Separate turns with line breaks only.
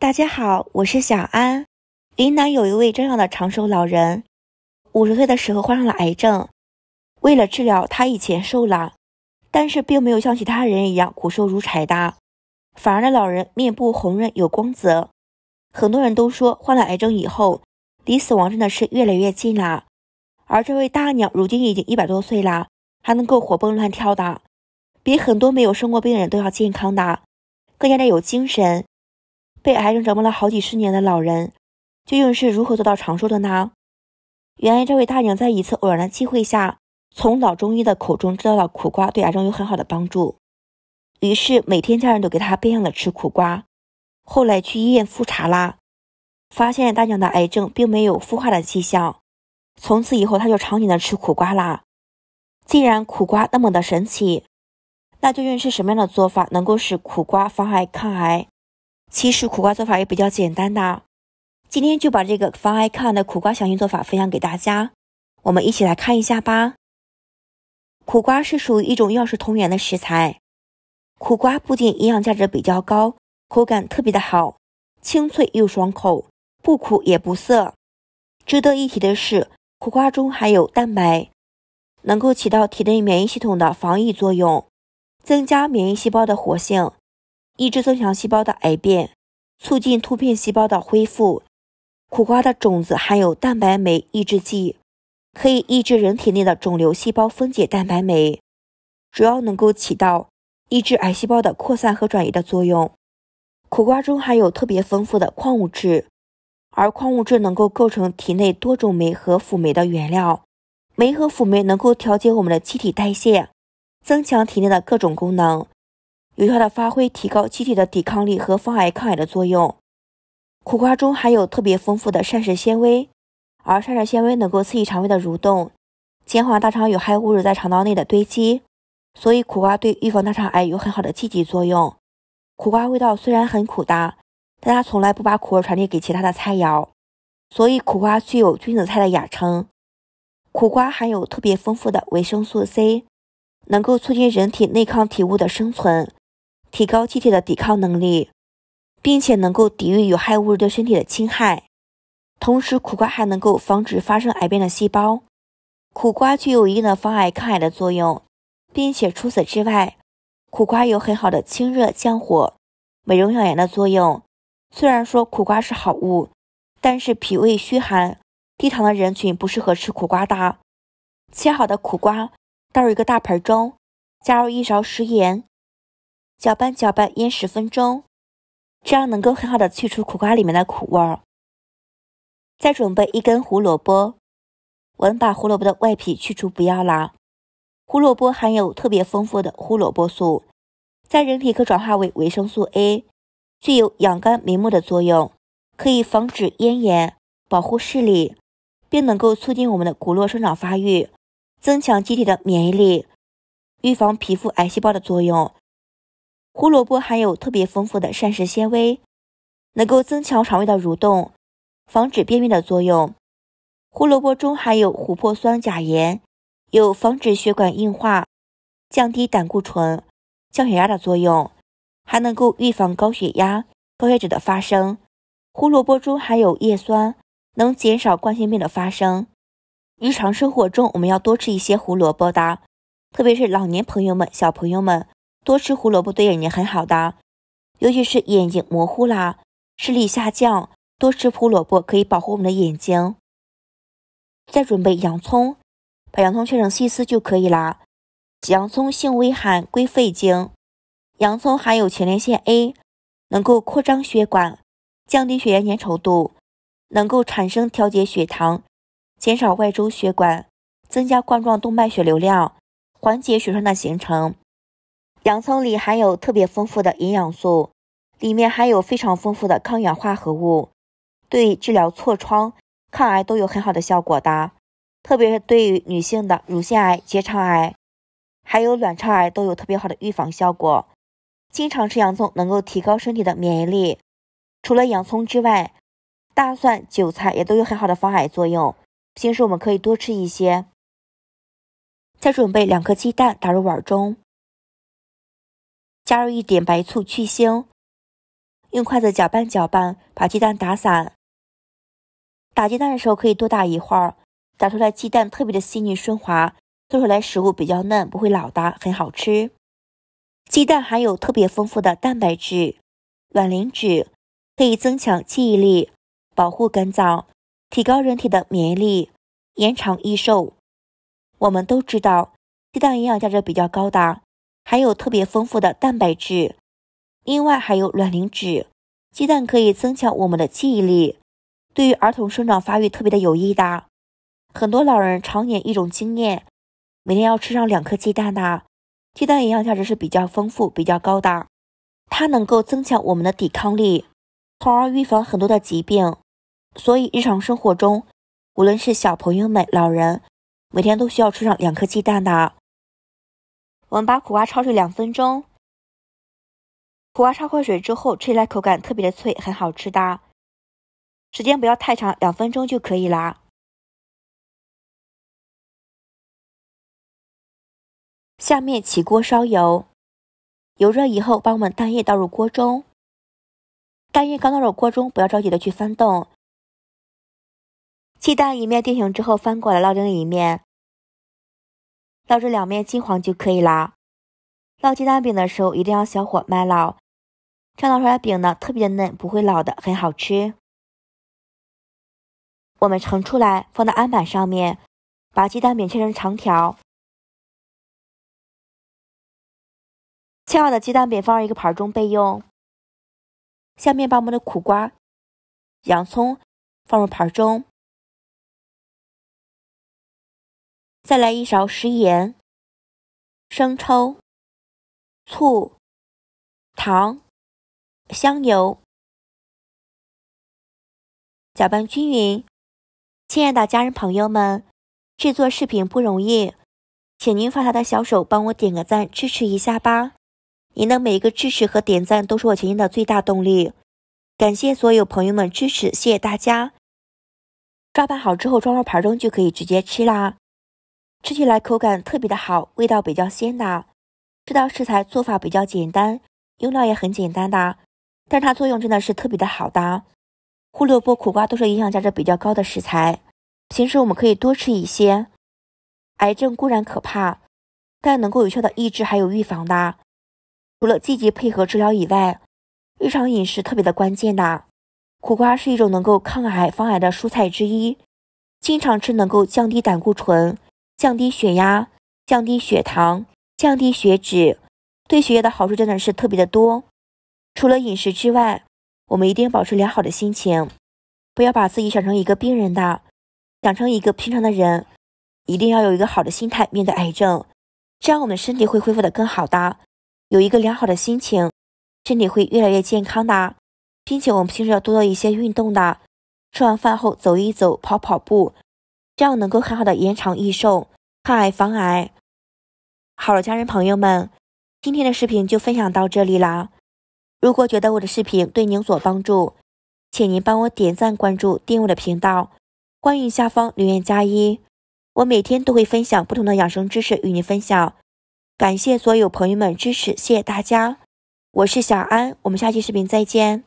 大家好，我是小安。云南有一位这样的长寿老人，五十岁的时候患上了癌症，为了治疗，他以前瘦了，但是并没有像其他人一样骨瘦如柴的，反而老人面部红润有光泽。很多人都说患了癌症以后，离死亡真的是越来越近了。而这位大娘如今已经一百多岁了，还能够活蹦乱跳的，比很多没有生过病的人都要健康的，更加的有精神。被癌症折磨了好几十年的老人，究竟是如何做到长寿的呢？原来这位大娘在一次偶然的机会下，从老中医的口中知道了苦瓜对癌症有很好的帮助，于是每天家人都给她变上的吃苦瓜。后来去医院复查啦，发现大娘的癌症并没有孵化的迹象。从此以后，她就常年的吃苦瓜啦。既然苦瓜那么的神奇，那究竟是什么样的做法能够使苦瓜防癌抗癌？其实苦瓜做法也比较简单的，今天就把这个防癌抗癌的苦瓜详细做法分享给大家，我们一起来看一下吧。苦瓜是属于一种药食同源的食材，苦瓜不仅营养价值比较高，口感特别的好，清脆又爽口，不苦也不涩。值得一提的是，苦瓜中含有蛋白，能够起到体内免疫系统的防疫作用，增加免疫细胞的活性。抑制增强细胞的癌变，促进突变细胞的恢复。苦瓜的种子含有蛋白酶抑制剂，可以抑制人体内的肿瘤细胞分解蛋白酶，主要能够起到抑制癌细胞的扩散和转移的作用。苦瓜中含有特别丰富的矿物质，而矿物质能够构成体内多种酶和辅酶的原料，酶和辅酶能够调节我们的机体代谢，增强体内的各种功能。有效的发挥提高机体的抵抗力和防癌抗癌的作用。苦瓜中含有特别丰富的膳食纤维，而膳食纤维能够刺激肠胃的蠕动，减缓大肠有害物质在肠道内的堆积，所以苦瓜对预防大肠癌有很好的积极作用。苦瓜味道虽然很苦大，但它从来不把苦味传递给其他的菜肴，所以苦瓜具有君子菜的雅称。苦瓜含有特别丰富的维生素 C，能够促进人体内抗体物的生存。提高机体的抵抗能力，并且能够抵御有害物质对身体的侵害。同时，苦瓜还能够防止发生癌变的细胞。苦瓜具有一定的防癌抗癌的作用，并且除此之外，苦瓜有很好的清热降火、美容养颜的作用。虽然说苦瓜是好物，但是脾胃虚寒、低糖的人群不适合吃苦瓜。的。切好的苦瓜倒入一个大盆中，加入一勺食盐。搅拌搅拌，腌十分钟，这样能够很好的去除苦瓜里面的苦味儿。再准备一根胡萝卜，我们把胡萝卜的外皮去除，不要啦。胡萝卜含有特别丰富的胡萝卜素，在人体可转化为维生素 A，具有养肝明目的作用，可以防止咽炎，保护视力，并能够促进我们的骨络生长发育，增强机体的免疫力，预防皮肤癌细胞的作用。胡萝卜含有特别丰富的膳食纤维，能够增强肠胃的蠕动，防止便秘的作用。胡萝卜中含有琥珀酸钾盐，有防止血管硬化、降低胆固醇、降血压的作用，还能够预防高血压、高血脂的发生。胡萝卜中含有叶酸，能减少冠心病的发生。日常生活中，我们要多吃一些胡萝卜的，特别是老年朋友们、小朋友们。多吃胡萝卜对眼睛很好的，尤其是眼睛模糊啦、视力下降，多吃胡萝卜可以保护我们的眼睛。再准备洋葱，把洋葱切成细丝就可以啦。洋葱性微寒，归肺经。洋葱含有前列腺 A，能够扩张血管，降低血液粘稠度，能够产生调节血糖，减少外周血管，增加冠状动脉血流量，缓解血栓的形成。洋葱里含有特别丰富的营养素，里面含有非常丰富的抗氧化合物，对治疗痤疮、抗癌都有很好的效果的。特别是对于女性的乳腺癌、结肠癌，还有卵巢癌都有特别好的预防效果。经常吃洋葱能够提高身体的免疫力。除了洋葱之外，大蒜、韭菜也都有很好的防癌作用。平时我们可以多吃一些。再准备两颗鸡蛋，打入碗中。加入一点白醋去腥，用筷子搅拌搅拌，把鸡蛋打散。打鸡蛋的时候可以多打一会儿，打出来鸡蛋特别的细腻顺滑，做出来食物比较嫩，不会老的，很好吃。鸡蛋含有特别丰富的蛋白质、卵磷脂，可以增强记忆力、保护肝脏、提高人体的免疫力、延长益寿。我们都知道，鸡蛋营养价值比较高的。含有特别丰富的蛋白质，另外还有卵磷脂。鸡蛋可以增强我们的记忆力，对于儿童生长发育特别的有益的。很多老人常年一种经验，每天要吃上两颗鸡蛋的。鸡蛋营养价值是比较丰富、比较高的，它能够增强我们的抵抗力，从而预防很多的疾病。所以日常生活中，无论是小朋友们、老人，每天都需要吃上两颗鸡蛋的。我们把苦瓜焯水两分钟，苦瓜焯过水之后，吃起来口感特别的脆，很好吃的。时间不要太长，两分钟就可以啦。下面起锅烧油，油热以后，把我们蛋液倒入锅中。蛋液刚倒入锅中，不要着急的去翻动。鸡蛋一面定型之后，翻过来烙另一面。烙至两面金黄就可以啦。烙鸡蛋饼的时候一定要小火慢烙，这样烙出来的饼呢特别嫩，不会老的，很好吃。我们盛出来放到案板上面，把鸡蛋饼切成长条。切好的鸡蛋饼放入一个盘中备用。下面把我们的苦瓜、洋葱放入盘中。再来一勺食盐、生抽、醋、糖、香油，搅拌均匀。亲爱的家人朋友们，制作视频不容易，请您发财的小手帮我点个赞，支持一下吧！您的每一个支持和点赞都是我前进的最大动力。感谢所有朋友们支持，谢谢大家！抓拌好之后装入盘中就可以直接吃啦。吃起来口感特别的好，味道比较鲜的。这道食材做法比较简单，用料也很简单的，但它作用真的是特别的好的。胡萝卜、苦瓜都是营养价值比较高的食材，平时我们可以多吃一些。癌症固然可怕，但能够有效的抑制还有预防的。除了积极配合治疗以外，日常饮食特别的关键的。苦瓜是一种能够抗癌防癌的蔬菜之一，经常吃能够降低胆固醇。降低血压、降低血糖、降低血脂，对血液的好处真的是特别的多。除了饮食之外，我们一定要保持良好的心情，不要把自己想成一个病人的，想成一个平常的人，一定要有一个好的心态面对癌症，这样我们身体会恢复的更好的，有一个良好的心情，身体会越来越健康的，并且我们平时要多做一些运动的，吃完饭后走一走、跑跑步，这样能够很好的延长益寿。抗癌防癌，好了，家人朋友们，今天的视频就分享到这里啦。如果觉得我的视频对您有帮助，请您帮我点赞、关注、订阅我的频道，欢迎下方留言加一。我每天都会分享不同的养生知识与您分享，感谢所有朋友们支持，谢谢大家。我是小安，我们下期视频再见。